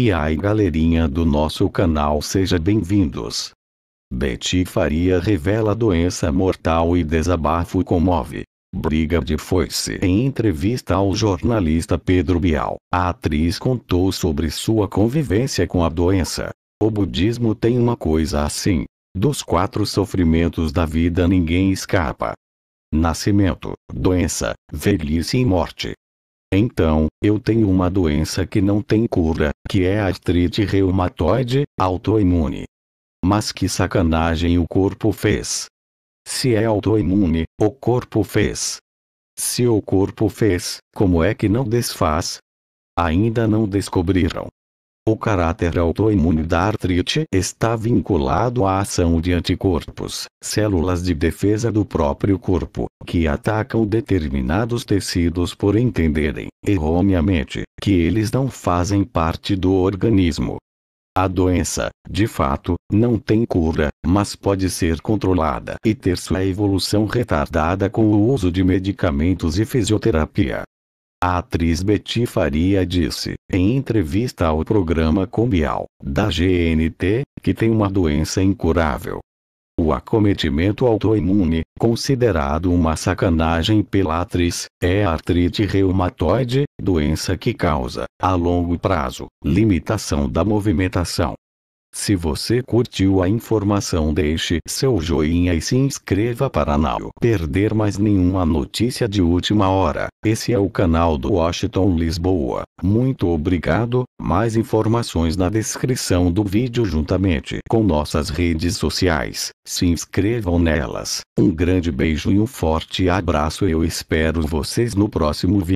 E ai galerinha do nosso canal seja bem-vindos. Betty Faria revela doença mortal e desabafo comove. Briga de foice. Em entrevista ao jornalista Pedro Bial, a atriz contou sobre sua convivência com a doença. O budismo tem uma coisa assim. Dos quatro sofrimentos da vida ninguém escapa. Nascimento, doença, velhice e morte. Então, eu tenho uma doença que não tem cura, que é a artrite reumatoide, autoimune. Mas que sacanagem o corpo fez. Se é autoimune, o corpo fez. Se o corpo fez, como é que não desfaz? Ainda não descobriram. O caráter autoimune da artrite está vinculado à ação de anticorpos, células de defesa do próprio corpo, que atacam determinados tecidos por entenderem, erroneamente, que eles não fazem parte do organismo. A doença, de fato, não tem cura, mas pode ser controlada e ter sua evolução retardada com o uso de medicamentos e fisioterapia. A atriz Betty Faria disse, em entrevista ao programa Combial, da GNT, que tem uma doença incurável. O acometimento autoimune, considerado uma sacanagem pela atriz, é a artrite reumatoide, doença que causa, a longo prazo, limitação da movimentação, se você curtiu a informação deixe seu joinha e se inscreva para não perder mais nenhuma notícia de última hora. Esse é o canal do Washington Lisboa. Muito obrigado, mais informações na descrição do vídeo juntamente com nossas redes sociais. Se inscrevam nelas. Um grande beijo e um forte abraço eu espero vocês no próximo vídeo.